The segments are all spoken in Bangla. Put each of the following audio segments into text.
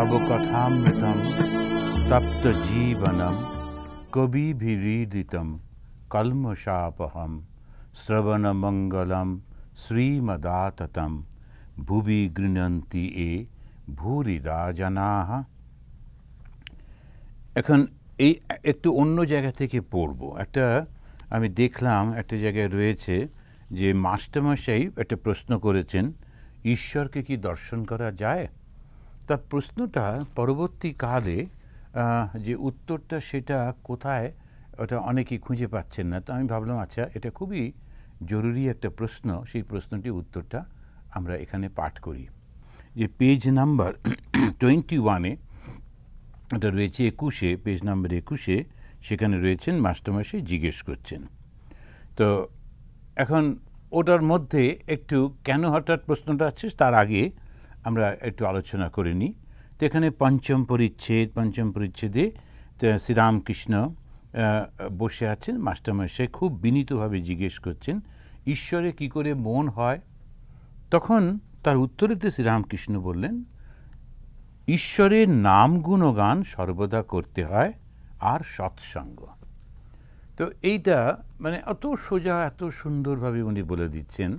তব কথামৃতম তপ্ত জীবনম কবিভিরীদিতম কলমশাপহম শ্রবণমঙ্গলম শ্রীমদাততম ভুবি গৃণন্তী এ ভূরিদা জানাহ এখন এই একটু অন্য জায়গা থেকে পড়ব একটা আমি দেখলাম একটা জায়গায় রয়েছে যে মাস্টারমশাই একটা প্রশ্ন করেছেন ঈশ্বরকে কি দর্শন করা যায় তার প্রশ্নটা পরবর্তীকালে যে উত্তরটা সেটা কোথায় ওটা অনেকেই খুঁজে পাচ্ছেন না তো আমি ভাবলাম আচ্ছা এটা খুবই জরুরি একটা প্রশ্ন সেই প্রশ্নটির উত্তরটা আমরা এখানে পাঠ করি যে পেজ নাম্বার টোয়েন্টি ওয়ানে এটা রয়েছে একুশে পেজ নাম্বার একুশে সেখানে রয়েছেন মাস্টারমশাই জিজ্ঞেস করছেন তো এখন ওটার মধ্যে একটু কেন হঠাৎ প্রশ্নটা আছে তার আগে আমরা একটু আলোচনা করে নিই তো এখানে পঞ্চম পরিচ্ছেদ পঞ্চম পরিচ্ছেদে শ্রীরামকৃষ্ণ বসে আছেন মাস্টারমশাই খুব বিনীতভাবে জিজ্ঞেস করছেন ঈশ্বরে কি করে মন হয় তখন তার উত্তরেতে শ্রীরামকৃষ্ণ বললেন ঈশ্বরের নাম গুণগান সর্বদা করতে হয় আর সৎসঙ্গ তো এইটা মানে এত সোজা এত সুন্দরভাবে উনি বলে দিচ্ছেন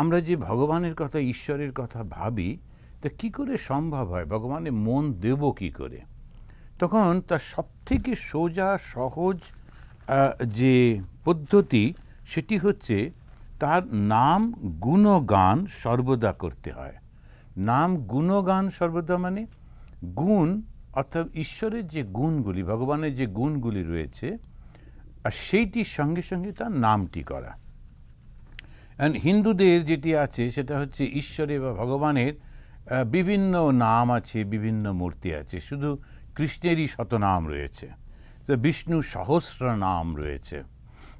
আমরা যে ভগবানের কথা ঈশ্বরের কথা ভাবি তা কি করে সম্ভব হয় ভগবানের মন দেব কি করে তখন তার সবথেকে সোজা সহজ যে পদ্ধতি সেটি হচ্ছে তার নাম গুণগান সর্বদা করতে হয় নাম গুণগান সর্বদা মানে গুণ অর্থাৎ ঈশ্বরের যে গুণগুলি ভগবানের যে গুণগুলি রয়েছে আর সেইটির সঙ্গে সঙ্গে তার নামটি করা অ্যান্ড হিন্দুদের যেটি আছে সেটা হচ্ছে ঈশ্বরে বা ভগবানের বিভিন্ন নাম আছে বিভিন্ন মূর্তি আছে শুধু কৃষ্ণেরই শতনাম রয়েছে তো বিষ্ণু সহস্র নাম রয়েছে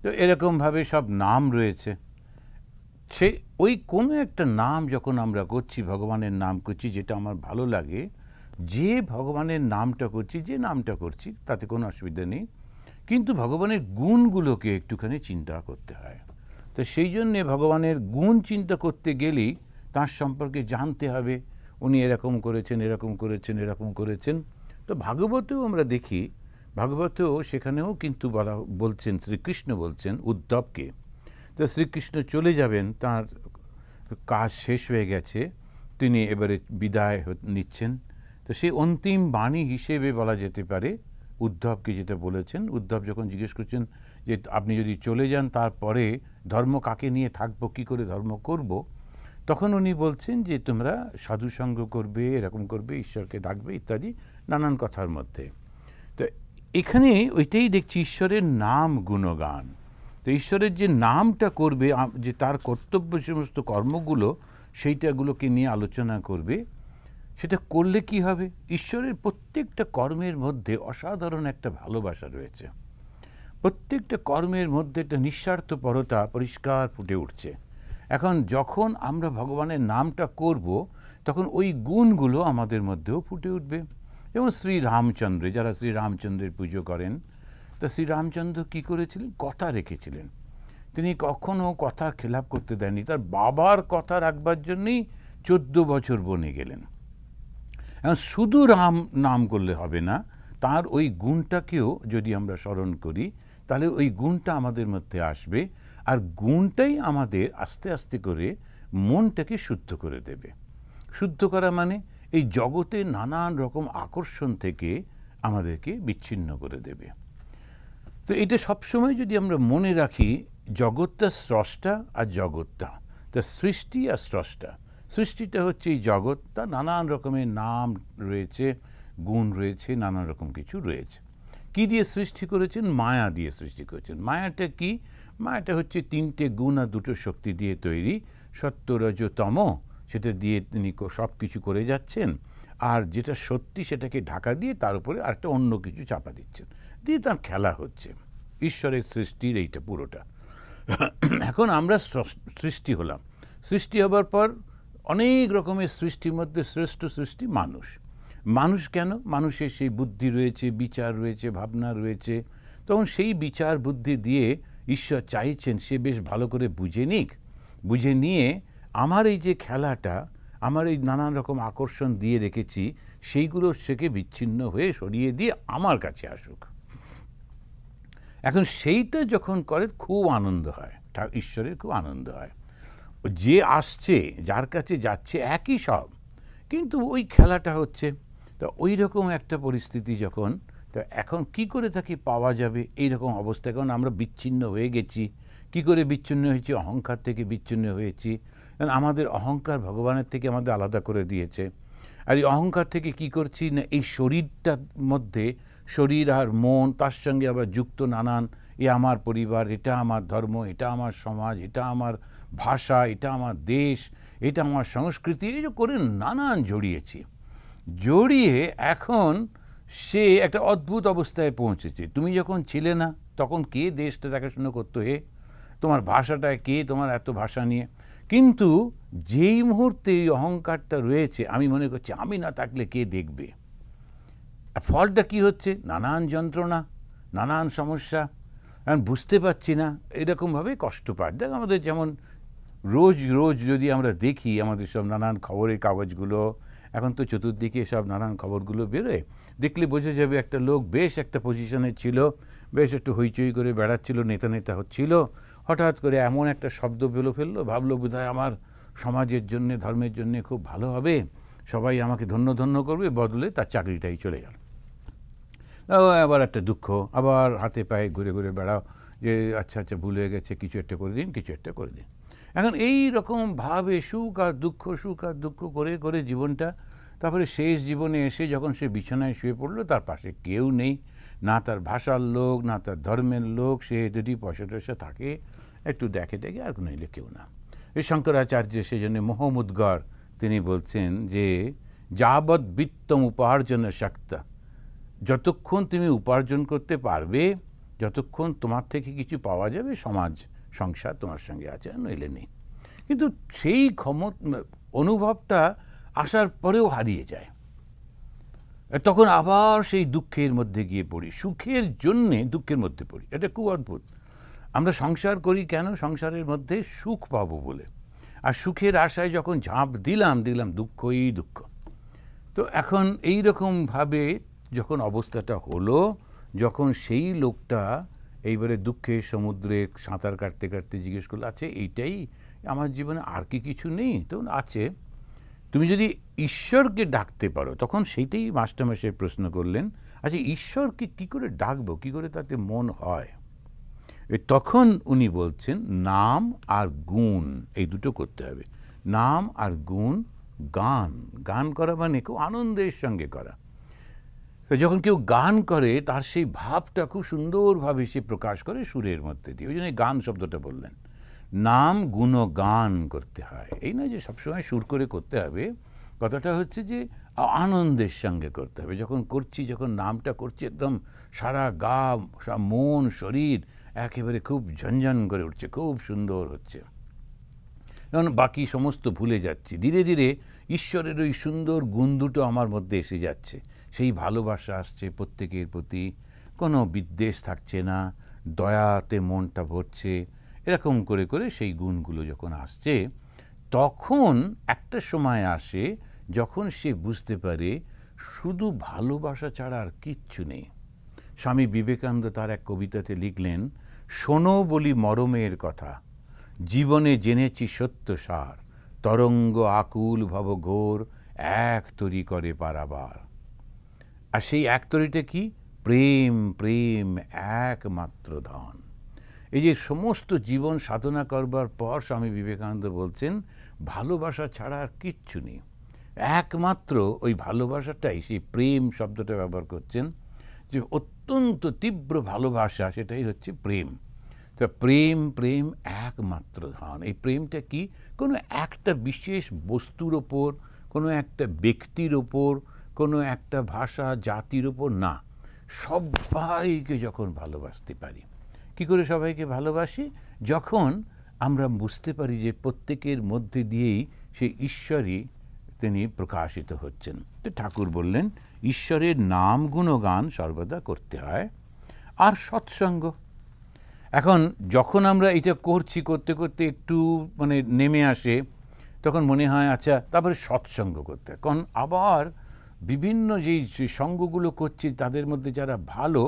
তো এরকমভাবে সব নাম রয়েছে সে ওই কোনো একটা নাম যখন আমরা করছি ভগবানের নাম করছি যেটা আমার ভালো লাগে যে ভগবানের নামটা করছি যে নামটা করছি তাতে কোনো অসুবিধা নেই কিন্তু ভগবানের গুণগুলোকে একটুখানি চিন্তা করতে হয় তো সেই জন্যে ভগবানের গুণ চিন্তা করতে গেলেই তার সম্পর্কে জানতে হবে উনি এরকম করেছেন এরকম করেছেন এরকম করেছেন তো ভাগবতেও আমরা দেখি ভাগবতেও সেখানেও কিন্তু বলা বলছেন শ্রীকৃষ্ণ বলছেন উদ্ধবকে তো শ্রীকৃষ্ণ চলে যাবেন তার কাজ শেষ হয়ে গেছে তিনি এবারে বিদায় নিচ্ছেন তো সেই অন্তিম বাণী হিসেবে বলা যেতে পারে উদ্ধবকে যেটা বলেছেন উদ্ধব যখন জিজ্ঞেস করছেন যে আপনি যদি চলে যান তারপরে ধর্ম কাকে নিয়ে থাকবো কি করে ধর্ম করব। তখন উনি বলছেন যে তোমরা সাধুসঙ্গ করবে এরকম করবে ঈশ্বরকে ডাকবে ইত্যাদি নানান কথার মধ্যে তো এখানে ওইটাই দেখছি ঈশ্বরের নাম গুণগান তো ঈশ্বরের যে নামটা করবে যে তার কর্তব্য সমস্ত কর্মগুলো সেইটাগুলোকে নিয়ে আলোচনা করবে সেটা করলে কি হবে ঈশ্বরের প্রত্যেকটা কর্মের মধ্যে অসাধারণ একটা ভালোবাসা রয়েছে প্রত্যেকটা কর্মের মধ্যে একটা নিঃস্বার্থপরতা পরিষ্কার ফুটে উঠছে এখন যখন আমরা ভগবানের নামটা করব তখন ওই গুণগুলো আমাদের মধ্যেও ফুটে উঠবে যেমন শ্রীরামচন্দ্র যারা শ্রীরামচন্দ্রের পুজো করেন তা শ্রীরামচন্দ্র কী করেছিলেন কথা রেখেছিলেন তিনি কখনও কথা খেলাপ করতে দেননি তার বাবার কথা রাখবার জন্যেই চোদ্দ বছর বনে গেলেন এখন শুধু রাম নাম করলে হবে না তার ওই গুণটাকেও যদি আমরা স্মরণ করি তাহলে ওই গুণটা আমাদের মধ্যে আসবে আর গুণটাই আমাদের আস্তে আস্তে করে মনটাকে শুদ্ধ করে দেবে শুদ্ধ করা মানে এই জগতে নানান রকম আকর্ষণ থেকে আমাদেরকে বিচ্ছিন্ন করে দেবে তো এটা সবসময় যদি আমরা মনে রাখি জগৎটা স্রষ্টা আর জগৎটা তা সৃষ্টি আর স্রষ্টা সৃষ্টিটা হচ্ছে এই জগৎটা নানান রকমের নাম রয়েছে গুণ রয়েছে নানান রকম কিছু রয়েছে কি দিয়ে সৃষ্টি করেছেন মায়া দিয়ে সৃষ্টি করেছেন মায়াটা কি মায়াটা হচ্ছে তিনটে গুণ আর দুটো শক্তি দিয়ে তৈরি সত্যরজতম সেটা দিয়ে তিনি সব কিছু করে যাচ্ছেন আর যেটা সত্যি সেটাকে ঢাকা দিয়ে তার উপরে আরেকটা অন্য কিছু চাপা দিচ্ছেন দিয়ে তার খেলা হচ্ছে ঈশ্বরের সৃষ্টির এইটা পুরোটা এখন আমরা সৃষ্টি হলাম সৃষ্টি হবার পর অনেক রকমের সৃষ্টির মধ্যে শ্রেষ্ঠ সৃষ্টি মানুষ মানুষ কেন মানুষের সেই বুদ্ধি রয়েছে বিচার রয়েছে ভাবনা রয়েছে তখন সেই বিচার বুদ্ধি দিয়ে ঈশ্বর চাইছেন সে বেশ ভালো করে বুঝে নিক বুঝে নিয়ে আমার এই যে খেলাটা আমার এই নানান রকম আকর্ষণ দিয়ে রেখেছি সেইগুলো থেকে বিচ্ছিন্ন হয়ে সরিয়ে দিয়ে আমার কাছে আসুক এখন সেইটা যখন করে খুব আনন্দ হয় ঈশ্বরের খুব আনন্দ হয় যে আসছে যার কাছে যাচ্ছে একই সব কিন্তু ওই খেলাটা হচ্ছে তা ওই রকম একটা পরিস্থিতি যখন তা এখন কি করে তাকে পাওয়া যাবে এই রকম অবস্থা এখন আমরা বিচ্ছিন্ন হয়ে গেছি কি করে বিচ্ছিন্ন হয়েছি অহংকার থেকে বিচ্ছিন্ন হয়েছি কারণ আমাদের অহংকার ভগবানের থেকে আমাদের আলাদা করে দিয়েছে আর এই অহংকার থেকে কি করছি না এই শরীরটার মধ্যে শরীর আর মন তার সঙ্গে আবার যুক্ত নানান এ আমার পরিবার এটা আমার ধর্ম এটা আমার সমাজ এটা আমার ভাষা এটা আমার দেশ এটা আমার সংস্কৃতি এই করে নানান জড়িয়েছি জড়িয়ে এখন সে একটা অদ্ভুত অবস্থায় পৌঁছেছে তুমি যখন ছিলে না তখন কে দেশটা দেখাশুনো করতো হে তোমার ভাষাটা কে তোমার এত ভাষা নিয়ে কিন্তু যেই মুহূর্তে এই অহংকারটা রয়েছে আমি মনে করছি আমি না থাকলে কে দেখবে ফলটা কী হচ্ছে নানান যন্ত্রণা নানান সমস্যা এখন বুঝতে পারছি না এরকমভাবে কষ্ট পায় দেখ আমাদের যেমন রোজ রোজ যদি আমরা দেখি আমাদের সব নানান খবরের কাগজগুলো এখন তো চতুর্দিকে সব নানান খবরগুলো বেরোয় দেখলে বোঝা যাবে একটা লোক বেশ একটা পজিশনে ছিল বেশ একটু হইচই করে বেড়াচ্ছিল নেতা নেতা হচ্ছিল হঠাৎ করে এমন একটা শব্দ ফেলো ফেললো ভাবলো বোধ আমার সমাজের জন্যে ধর্মের জন্যে খুব ভালো হবে সবাই আমাকে ধন্য ধন্য করবে বদলে তার চাকরিটাই চলে গেল আবার একটা দুঃখ আবার হাতে পায়ে ঘুরে ঘুরে বেড়াও যে আচ্ছা আচ্ছা ভুল হয়ে গেছে কিছু একটা করে দিন কিছু একটা করে দিন এখন এই রকম ভাবে সুখ আর দুঃখ সুখ আর দুঃখ করে করে জীবনটা তারপরে শেষ জীবনে এসে যখন সে বিছানায় শুয়ে পড়লো তার পাশে কেউ নেই না তার ভাষার লোক না তার ধর্মের লোক সে যদি পয়সা টয়সা থাকে একটু দেখে দেখে আর নইলে কেউ না এই শঙ্করাচার্য সেজন্য মোহাম্মদগর তিনি বলছেন যে যাবৎ বিত্তম উপার্জনের শক্ত যতক্ষণ তুমি উপার্জন করতে পারবে যতক্ষণ তোমার থেকে কিছু পাওয়া যাবে সমাজ সংসার তোমার সঙ্গে আছে নইলে নেই কিন্তু সেই ক্ষমত অনুভবটা আসার পরেও হারিয়ে যায় তখন আবার সেই দুঃখের মধ্যে গিয়ে পড়ি সুখের জন্যে দুঃখের মধ্যে পড়ি এটা খুব অদ্ভুত আমরা সংসার করি কেন সংসারের মধ্যে সুখ পাবো বলে আর সুখের আশায় যখন ঝাঁপ দিলাম দিলাম দুঃখই দুঃখ তো এখন এই রকমভাবে যখন অবস্থাটা হলো যখন সেই লোকটা এইবারে দুঃখে সমুদ্রে সাঁতার কাটতে কাটতে জিজ্ঞেস করলো আছে আচ্ছা, এইটাই আমার জীবনে আর কি কিছু নেই তো আছে তুমি যদি ঈশ্বরকে ডাকতে পারো তখন সেইটাই মাস্টারমশাই প্রশ্ন করলেন আচ্ছা ঈশ্বরকে কি করে ডাকবো কি করে তাতে মন হয় তখন উনি বলছেন নাম আর গুণ এই দুটো করতে হবে নাম আর গুণ গান গান করা মানে খুব আনন্দের সঙ্গে করা তো যখন কেউ গান করে তার সেই ভাবটা খুব সুন্দরভাবে সে প্রকাশ করে সুরের মধ্যে দিয়ে ওই জন্য গান শব্দটা বললেন নাম গুণ গান করতে হয় এই নয় যে সবসময় সুর করে করতে হবে কথাটা হচ্ছে যে আনন্দের সঙ্গে করতে হবে যখন করছি যখন নামটা করছি একদম সারা গা মন শরীর একেবারে খুব ঝনঝন করে উঠছে খুব সুন্দর হচ্ছে যেমন বাকি সমস্ত ভুলে যাচ্ছি ধীরে ধীরে ঈশ্বরের ওই সুন্দর গুণ দুটো আমার মধ্যে এসে যাচ্ছে সেই ভালোবাসা আসছে প্রত্যেকের প্রতি কোনো বিদ্বেষ থাকছে না দয়াতে মনটা ভরছে এরকম করে করে সেই গুণগুলো যখন আসছে তখন একটা সময় আসে যখন সে বুঝতে পারে শুধু ভালোবাসা ছাড়া আর কিচ্ছু নেই স্বামী বিবেকানন্দ তার এক কবিতাতে লিখলেন শোনো বলি মরমের কথা জীবনে জেনেছি সত্য সার তরঙ্গ আকুল ভব ঘোর এক তরি করে পারাবার আর সেই এক তরিটা কি প্রেম প্রেম একমাত্র ধন এই যে সমস্ত জীবন সাধনা করবার পর স্বামী বিবেকানন্দ বলছেন ভালোবাসা ছাড়া আর কিচ্ছু নেই একমাত্র ওই ভালোবাসাটাই সেই প্রেম শব্দটা ব্যবহার করছেন যে অত্যন্ত তীব্র ভালোবাসা সেটাই হচ্ছে প্রেম তা প্রেম প্রেম একমাত্র ধন এই প্রেমটা কি কোনো একটা বিশেষ বস্তুর ওপর কোনো একটা ব্যক্তির ওপর কোনো একটা ভাষা জাতির উপর না সবাইকে যখন ভালোবাসতে পারি কি করে সবাইকে ভালোবাসি যখন আমরা বুঝতে পারি যে প্রত্যেকের মধ্যে দিয়েই সে ঈশ্বরই তিনি প্রকাশিত হচ্ছেন তো ঠাকুর বললেন ঈশ্বরের নাম গুণগান সর্বদা করতে হয় আর সৎসঙ্গ এখন যখন আমরা এটা করছি করতে করতে একটু মানে নেমে আসে তখন মনে হয় আচ্ছা তারপরে সৎসঙ্গ করতে কারণ আবার বিভিন্ন যেই সঙ্গগুলো করছি তাদের মধ্যে যারা ভালো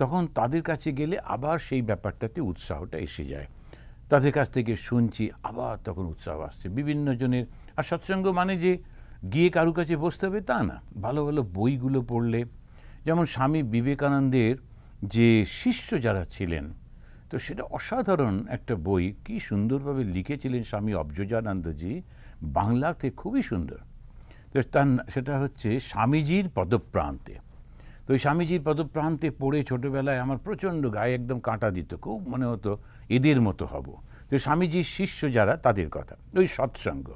তখন তাদের কাছে গেলে আবার সেই ব্যাপারটাতে উৎসাহটা এসে যায় তাদের কাছ থেকে শুনছি আবার তখন উৎসাহ আসছে বিভিন্ন জনের আর সৎসঙ্গ মানে যে গিয়ে কারু কাছে বসতে হবে তা না ভালো ভালো বইগুলো পড়লে যেমন স্বামী বিবেকানন্দের যে শিষ্য যারা ছিলেন তো সেটা অসাধারণ একটা বই কি সুন্দরভাবে লিখেছিলেন স্বামী অবজোজানন্দজি বাংলাতে খুবই সুন্দর তো তার সেটা হচ্ছে স্বামীজির পদপ্রান্তে তো ওই স্বামীজির পদপ্রান্তে পড়ে ছোটোবেলায় আমার প্রচণ্ড গায়ে একদম কাঁটা দিত খুব মনে হতো এদের মতো হব তো স্বামীজির শিষ্য যারা তাদের কথা ওই সৎসঙ্গ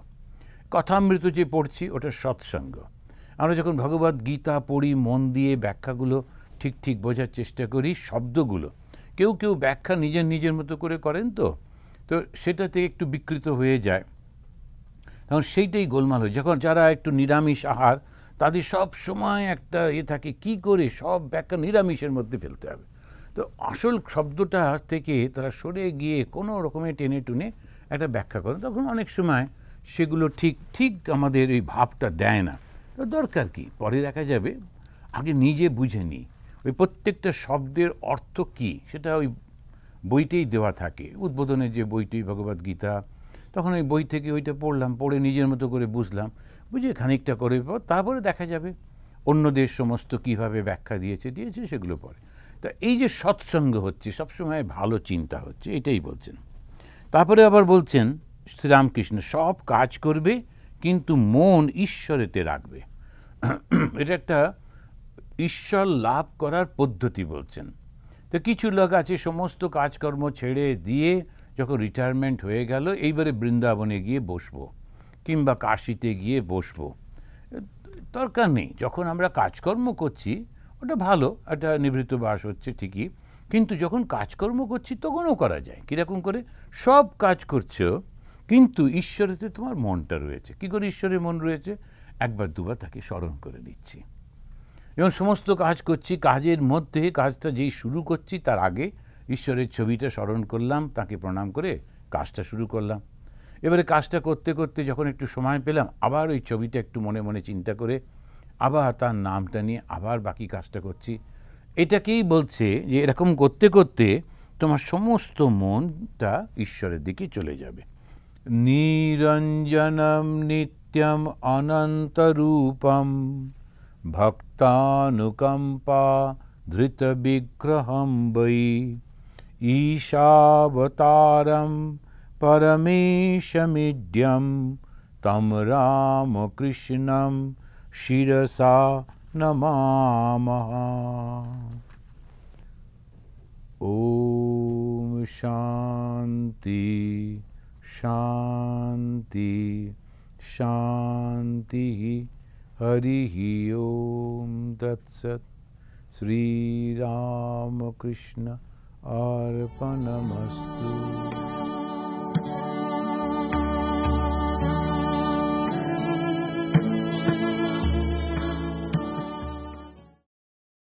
কথামৃত যে পড়ছি ওটা সৎসঙ্গ আমরা যখন ভগবত গীতা পড়ি মন দিয়ে ব্যাখ্যাগুলো ঠিক ঠিক বোঝার চেষ্টা করি শব্দগুলো কেউ কেউ ব্যাখ্যা নিজের নিজের মতো করে করেন তো তো সেটাতে একটু বিকৃত হয়ে যায় তখন সেইটাই গোলমাল হয়ে যখন যারা একটু নিরামিষ আহার তাদের সব সময় একটা এ ইয়ে থাকে কি করে সব ব্যাখ্যা নিরামিষের মধ্যে ফেলতে হবে তো আসল শব্দটা থেকে তারা সরে গিয়ে কোনো রকমের টেনে টুনে একটা ব্যাখ্যা করে তখন অনেক সময় সেগুলো ঠিক ঠিক আমাদের ওই ভাবটা দেয় না তো দরকার কি পরে দেখা যাবে আগে নিজে বুঝে নিই ওই প্রত্যেকটা শব্দের অর্থ কি সেটা ওই বইতেই দেওয়া থাকে উদ্বোধনের যে বইটি ভগবদ্গীতা গীতা তখন ওই বই থেকে ওইটা পড়লাম পড়ে নিজের মতো করে বুঝলাম বুঝে খানিকটা করে পর তারপরে দেখা যাবে অন্যদের সমস্ত কিভাবে ব্যাখ্যা দিয়েছে দিয়েছে সেগুলো পরে তা এই যে সৎসঙ্গ হচ্ছে সবসময় ভালো চিন্তা হচ্ছে এটাই বলছেন তারপরে আবার বলছেন শ্রীরামকৃষ্ণ সব কাজ করবে কিন্তু মন ঈশ্বরেতে রাখবে এটা একটা ঈশ্বর লাভ করার পদ্ধতি বলছেন তো কিছু লোক আছে সমস্ত কাজকর্ম ছেড়ে দিয়ে যখন রিটায়ারমেন্ট হয়ে গেল এইবারে বৃন্দাবনে গিয়ে বসবো কিংবা কাশিতে গিয়ে বসবো দরকার নেই যখন আমরা কাজকর্ম করছি ওটা ভালো একটা নিবৃত্ত বাস হচ্ছে ঠিকই কিন্তু যখন কাজকর্ম করছি তখনও করা যায় কীরকম করে সব কাজ করছো কিন্তু ঈশ্বরেতে তোমার মনটা রয়েছে কি করে ঈশ্বরের মন রয়েছে একবার দুবার তাকে স্মরণ করে নিচ্ছি এবং সমস্ত কাজ করছি কাজের মধ্যে কাজটা যেই শুরু করছি তার আগে ঈশ্বরের ছবিটা স্মরণ করলাম তাকে প্রণাম করে কাজটা শুরু করলাম এবারে কাজটা করতে করতে যখন একটু সময় পেলাম আবার ওই ছবিটা একটু মনে মনে চিন্তা করে আবার তার নামটা নিয়ে আবার বাকি কাজটা করছি এটাকেই বলছে যে এরকম করতে করতে তোমার সমস্ত মনটা ঈশ্বরের দিকে চলে যাবে নিরঞ্জনম নিত্যম অনন্তরূপম ভক্তানুকম্পা বিগ্রহম বৈ ईशावतारं परमेशमिड्यं तं रामकृष्णं शिरसा नमामः ॐ शान्ति शान्ति शान्तिः हरिः ॐ तत्सत् श्रीरामकृष्ण अर्पणमस्तु